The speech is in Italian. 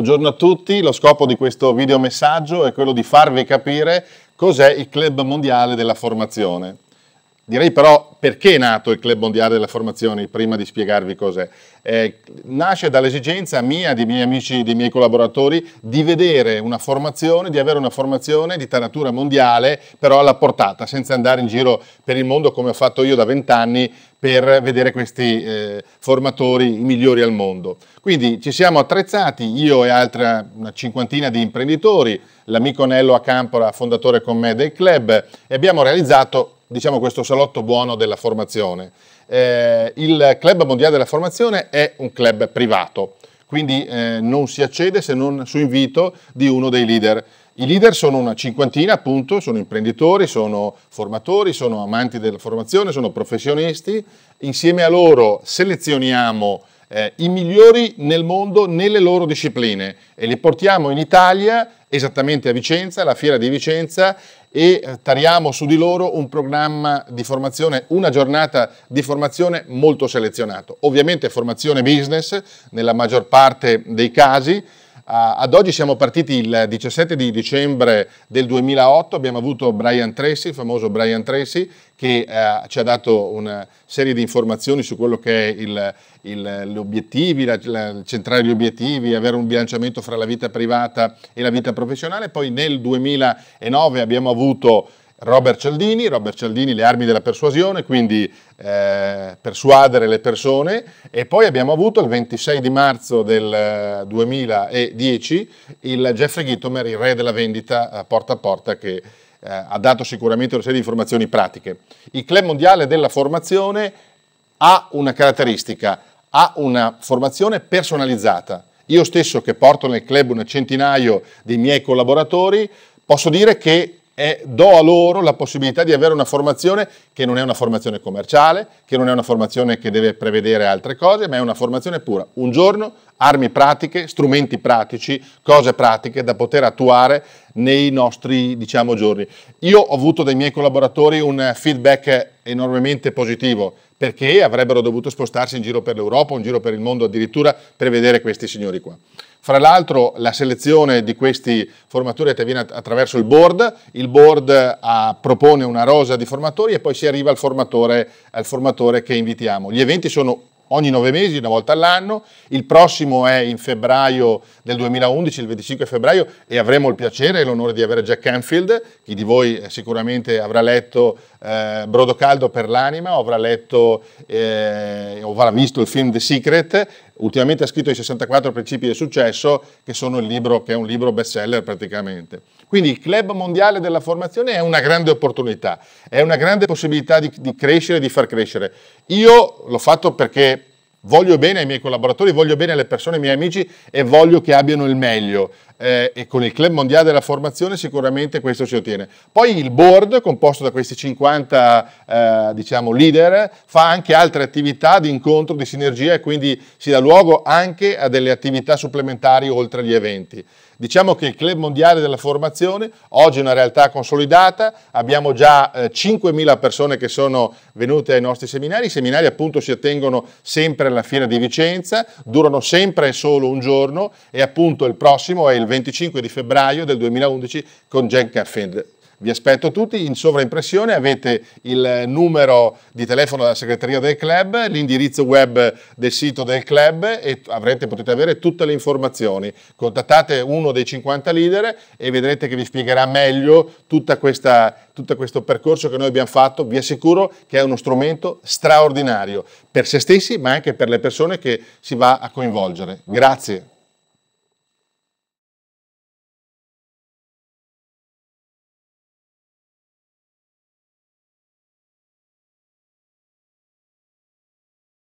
Buongiorno a tutti, lo scopo di questo videomessaggio è quello di farvi capire cos'è il Club Mondiale della Formazione. Direi però perché è nato il Club Mondiale della Formazione, prima di spiegarvi cos'è. Eh, nasce dall'esigenza mia, dei miei amici, dei miei collaboratori, di vedere una formazione, di avere una formazione di taratura mondiale, però alla portata, senza andare in giro per il mondo come ho fatto io da vent'anni per vedere questi eh, formatori i migliori al mondo. Quindi ci siamo attrezzati, io e altra una cinquantina di imprenditori, l'amico Nello Acampora, fondatore con me del club, e abbiamo realizzato diciamo, questo salotto buono della formazione. Eh, il Club Mondiale della Formazione è un club privato, quindi eh, non si accede se non su invito di uno dei leader. I leader sono una cinquantina, appunto, sono imprenditori, sono formatori, sono amanti della formazione, sono professionisti. Insieme a loro selezioniamo eh, i migliori nel mondo nelle loro discipline e li portiamo in Italia, esattamente a Vicenza, alla Fiera di Vicenza, e eh, tariamo su di loro un programma di formazione, una giornata di formazione molto selezionato. Ovviamente formazione business nella maggior parte dei casi, ad oggi siamo partiti il 17 di dicembre del 2008, abbiamo avuto Brian Tracy, il famoso Brian Tracy, che eh, ci ha dato una serie di informazioni su quello che è il, il, gli obiettivi, la, la, centrare gli obiettivi, avere un bilanciamento fra la vita privata e la vita professionale. Poi nel 2009 abbiamo avuto Robert Cialdini, Robert Cialdini, le armi della persuasione, quindi eh, persuadere le persone e poi abbiamo avuto il 26 di marzo del 2010 eh, il Jeffrey Gittomer, il re della vendita eh, porta a porta che eh, ha dato sicuramente una serie di informazioni pratiche. Il Club Mondiale della Formazione ha una caratteristica, ha una formazione personalizzata. Io stesso che porto nel club un centinaio dei miei collaboratori, posso dire che e do a loro la possibilità di avere una formazione che non è una formazione commerciale, che non è una formazione che deve prevedere altre cose, ma è una formazione pura. Un giorno armi pratiche, strumenti pratici, cose pratiche da poter attuare nei nostri diciamo, giorni. Io ho avuto dai miei collaboratori un feedback enormemente positivo, perché avrebbero dovuto spostarsi in giro per l'Europa, un giro per il mondo addirittura, per vedere questi signori qua. Fra l'altro la selezione di questi formatori avviene attraverso il board, il board ah, propone una rosa di formatori e poi si arriva al formatore, al formatore che invitiamo. Gli eventi sono ogni nove mesi, una volta all'anno, il prossimo è in febbraio del 2011, il 25 febbraio, e avremo il piacere e l'onore di avere Jack Canfield, chi di voi eh, sicuramente avrà letto eh, Brodo Caldo per l'anima, o avrà letto eh, o avrà visto il film The Secret, ultimamente ha scritto i 64 principi del successo, che, libro, che, è un libro best seller praticamente. Quindi il Club Mondiale della Formazione è una grande opportunità, è una grande possibilità di, di crescere, di far crescere. Io l'ho fatto perché voglio bene ai miei collaboratori, voglio bene alle persone, ai miei amici e voglio che abbiano il meglio. Eh, e con il Club Mondiale della Formazione sicuramente questo si ottiene. Poi il board, composto da questi 50 eh, diciamo, leader, fa anche altre attività di incontro, di sinergia e quindi si dà luogo anche a delle attività supplementari oltre agli eventi. Diciamo che il Club Mondiale della Formazione oggi è una realtà consolidata, abbiamo già eh, 5.000 persone che sono venute ai nostri seminari, i seminari appunto si attengono sempre alla fiera di Vicenza, durano sempre e solo un giorno e appunto il prossimo è il 25 di febbraio del 2011 con Jen Carfield. Vi aspetto tutti in sovraimpressione, avete il numero di telefono della segreteria del club, l'indirizzo web del sito del club e avrete, potete avere tutte le informazioni. Contattate uno dei 50 leader e vedrete che vi spiegherà meglio questa, tutto questo percorso che noi abbiamo fatto. Vi assicuro che è uno strumento straordinario per se stessi ma anche per le persone che si va a coinvolgere. Grazie.